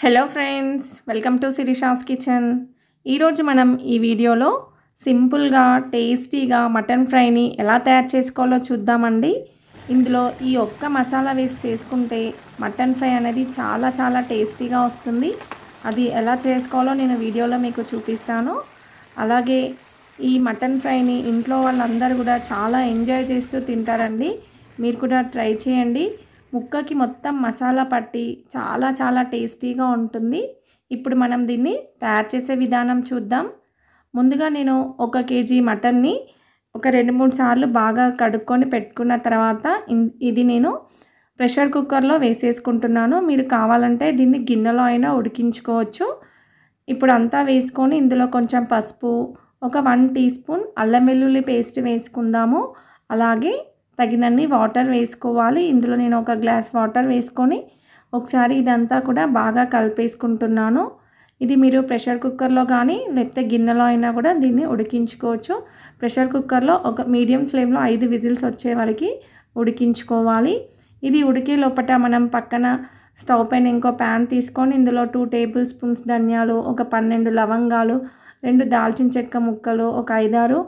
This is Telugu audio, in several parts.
hello friends welcome to Sirisha's kitchen ఈరోజు మనం ఈ వీడియోలో సింపుల్గా టేస్టీగా మటన్ ఫ్రైని ఎలా తయారు చేసుకోవాలో చూద్దామండి ఇందులో ఈ ఒక్క మసాలా వేసి చేసుకుంటే మటన్ ఫ్రై అనేది చాలా చాలా టేస్టీగా వస్తుంది అది ఎలా చేసుకోవాలో నేను వీడియోలో మీకు చూపిస్తాను అలాగే ఈ మటన్ ఫ్రైని ఇంట్లో వాళ్ళందరూ కూడా చాలా ఎంజాయ్ చేస్తూ తింటారండి మీరు కూడా ట్రై చేయండి ముక్కకి మొత్తం మసాలా పట్టి చాలా చాలా టేస్టీగా ఉంటుంది ఇప్పుడు మనం దీన్ని తయారు చేసే విధానం చూద్దాం ముందుగా నేను ఒక కేజీ మటన్ని ఒక రెండు మూడు సార్లు బాగా కడుక్కొని పెట్టుకున్న తర్వాత ఇది నేను ప్రెషర్ కుక్కర్లో వేసేసుకుంటున్నాను మీరు కావాలంటే దీన్ని గిన్నెలో అయినా ఉడికించుకోవచ్చు ఇప్పుడు అంతా వేసుకొని ఇందులో కొంచెం పసుపు ఒక వన్ టీ స్పూన్ అల్లం వెల్లుల్లి పేస్ట్ వేసుకుందాము అలాగే తగినన్ని వాటర్ వేసుకోవాలి ఇందులో నేను ఒక గ్లాస్ వాటర్ వేసుకొని ఒకసారి ఇదంతా కూడా బాగా కలిపేసుకుంటున్నాను ఇది మీరు ప్రెషర్ కుక్కర్లో కానీ లేకపోతే గిన్నెలో అయినా కూడా దీన్ని ఉడికించుకోవచ్చు ప్రెషర్ కుక్కర్లో ఒక మీడియం ఫ్లేమ్లో ఐదు విజిల్స్ వచ్చే వరకు ఉడికించుకోవాలి ఇది ఉడికే లోపల మనం పక్కన స్టవ్ పైన ఇంకో ప్యాన్ తీసుకొని ఇందులో టూ టేబుల్ స్పూన్స్ ధనియాలు ఒక పన్నెండు లవంగాలు రెండు దాల్చిన చెక్క ముక్కలు ఒక ఐదారు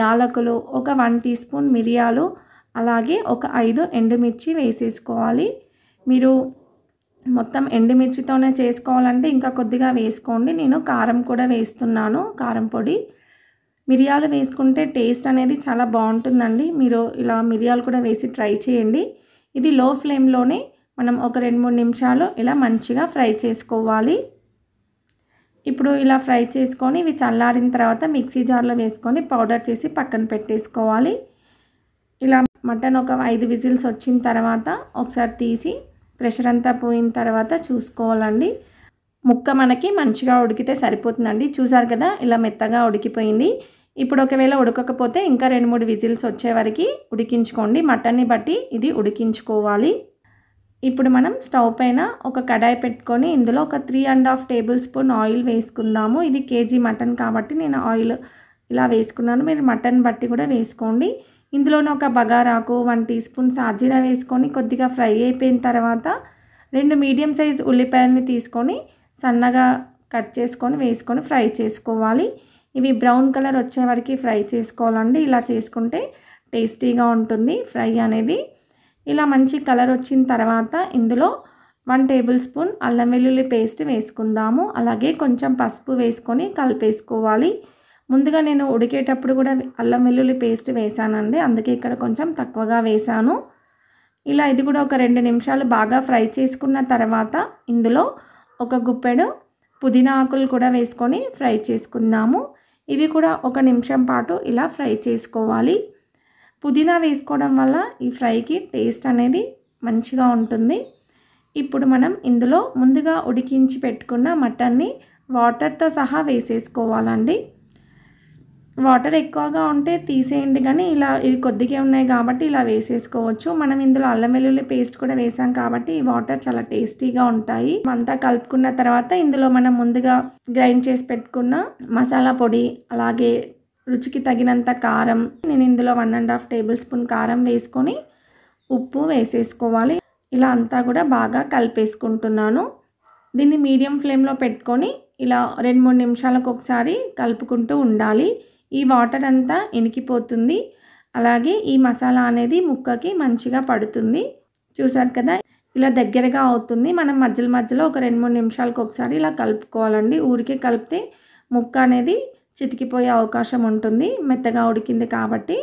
యాలకులు ఒక వన్ టీ స్పూన్ మిరియాలు అలాగే ఒక ఐదు ఎండుమిర్చి వేసేసుకోవాలి మీరు మొత్తం ఎండుమిర్చితోనే చేసుకోవాలంటే ఇంకా కొద్దిగా వేసుకోండి నేను కారం కూడా వేస్తున్నాను కారం పొడి మిరియాలు వేసుకుంటే టేస్ట్ అనేది చాలా బాగుంటుందండి మీరు ఇలా మిరియాలు కూడా వేసి ట్రై చేయండి ఇది లో ఫ్లేమ్లోనే మనం ఒక రెండు మూడు నిమిషాలు ఇలా మంచిగా ఫ్రై చేసుకోవాలి ఇప్పుడు ఇలా ఫ్రై చేసుకొని ఇవి చల్లారిన తర్వాత మిక్సీ జార్లో వేసుకొని పౌడర్ చేసి పక్కన పెట్టేసుకోవాలి ఇలా మటన్ ఒక ఐదు విజిల్స్ వచ్చిన తర్వాత ఒకసారి తీసి ప్రెషర్ అంతా పోయిన తర్వాత చూసుకోవాలండి ముక్క మనకి మంచిగా ఉడికితే సరిపోతుందండి చూసారు కదా ఇలా మెత్తగా ఉడికిపోయింది ఇప్పుడు ఒకవేళ ఉడకకపోతే ఇంకా రెండు మూడు విజిల్స్ వచ్చే ఉడికించుకోండి మటన్ని బట్టి ఇది ఉడికించుకోవాలి ఇప్పుడు మనం స్టవ్ పైన ఒక కడాయి పెట్టుకొని ఇందులో ఒక three and half tablespoon oil వేసుకుందాము ఇది కేజీ మటన్ కాబట్టి నేను ఆయిల్ ఇలా వేసుకున్నాను మీరు మటన్ బట్టి కూడా వేసుకోండి ఇందులోనే ఒక బగారాకు వన్ టీ స్పూన్ సాజీరా వేసుకొని కొద్దిగా ఫ్రై అయిపోయిన తర్వాత రెండు మీడియం సైజ్ ఉల్లిపాయలని తీసుకొని సన్నగా కట్ చేసుకొని వేసుకొని ఫ్రై చేసుకోవాలి ఇవి బ్రౌన్ కలర్ వచ్చే వరకు ఫ్రై చేసుకోవాలండి ఇలా చేసుకుంటే టేస్టీగా ఉంటుంది ఫ్రై అనేది ఇలా మంచి కలర్ వచ్చిన తర్వాత ఇందులో వన్ టేబుల్ స్పూన్ అల్లం వెల్లుల్లి పేస్ట్ వేసుకుందాము అలాగే కొంచెం పసుపు వేసుకొని కలిపేసుకోవాలి ముందుగా నేను ఉడికేటప్పుడు కూడా అల్లం వెల్లుల్లి పేస్ట్ వేసానండి అందుకే ఇక్కడ కొంచెం తక్కువగా వేసాను ఇలా ఇది కూడా ఒక రెండు నిమిషాలు బాగా ఫ్రై చేసుకున్న తర్వాత ఇందులో ఒక గుప్పెడు పుదీనా ఆకులు కూడా వేసుకొని ఫ్రై చేసుకుందాము ఇవి కూడా ఒక నిమిషం పాటు ఇలా ఫ్రై చేసుకోవాలి పుదీనా వేసుకోవడం వల్ల ఈ ఫ్రైకి టేస్ట్ అనేది మంచిగా ఉంటుంది ఇప్పుడు మనం ఇందులో ముందుగా ఉడికించి పెట్టుకున్న మటన్ని వాటర్తో సహా వేసేసుకోవాలండి వాటర్ ఎక్కువగా ఉంటే తీసేయండి కానీ ఇలా ఇవి కొద్దిగా ఉన్నాయి కాబట్టి ఇలా వేసేసుకోవచ్చు మనం ఇందులో అల్లం వెల్లుల్లి పేస్ట్ కూడా వేసాం కాబట్టి ఈ వాటర్ చాలా టేస్టీగా ఉంటాయి అంతా కలుపుకున్న తర్వాత ఇందులో మనం ముందుగా గ్రైండ్ చేసి పెట్టుకున్న మసాలా పొడి అలాగే రుచికి తగినంత కారం నేను ఇందులో one and half tablespoon కారం వేసుకొని ఉప్పు వేసేసుకోవాలి ఇలా అంతా కూడా బాగా కలిపేసుకుంటున్నాను దీన్ని మీడియం ఫ్లేమ్లో పెట్టుకొని ఇలా రెండు మూడు నిమిషాలకు ఒకసారి కలుపుకుంటూ ఉండాలి ఈ వాటర్ అంతా ఇనికిపోతుంది అలాగే ఈ మసాలా అనేది ముక్కకి మంచిగా పడుతుంది చూసారు కదా ఇలా దగ్గరగా అవుతుంది మనం మధ్యలో మధ్యలో ఒక రెండు మూడు నిమిషాలకు ఒకసారి ఇలా కలుపుకోవాలండి ఊరికే కలిపితే ముక్క అనేది చితికిపోయే అవకాశం ఉంటుంది మెత్తగా ఉడికింది కాబట్టి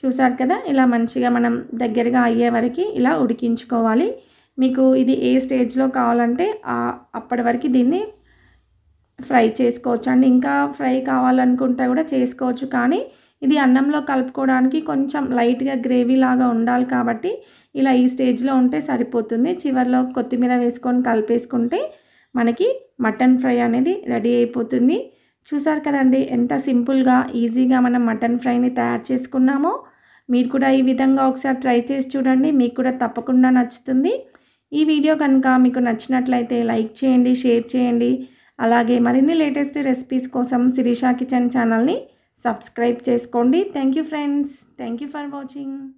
చూసారు కదా ఇలా మంచిగా మనం దగ్గరగా అయ్యే వరకు ఇలా ఉడికించుకోవాలి మీకు ఇది ఏ స్టేజ్లో కావాలంటే అప్పటి వరకు దీన్ని ఫ్రై చేసుకోవచ్చు అండి ఇంకా ఫ్రై కావాలనుకుంటే కూడా చేసుకోవచ్చు కానీ ఇది అన్నంలో కలుపుకోవడానికి కొంచెం లైట్గా గ్రేవీ లాగా ఉండాలి కాబట్టి ఇలా ఈ స్టేజ్లో ఉంటే సరిపోతుంది చివరిలో కొత్తిమీర వేసుకొని కలిపేసుకుంటే మనకి మటన్ ఫ్రై అనేది రెడీ అయిపోతుంది చూసారు కదండి ఎంత సింపుల్గా ఈజీగా మనం మటన్ ఫ్రైని తయారు చేసుకున్నామో మీరు కూడా ఈ విధంగా ఒకసారి ట్రై చేసి చూడండి మీకు కూడా తప్పకుండా నచ్చుతుంది ఈ వీడియో కనుక మీకు నచ్చినట్లయితే లైక్ చేయండి షేర్ చేయండి అలాగే మరిన్ని లేటెస్ట్ రెసిపీస్ కోసం శిరీషా కిచెన్ ఛానల్ని సబ్స్క్రైబ్ చేసుకోండి thank you friends thank you for watching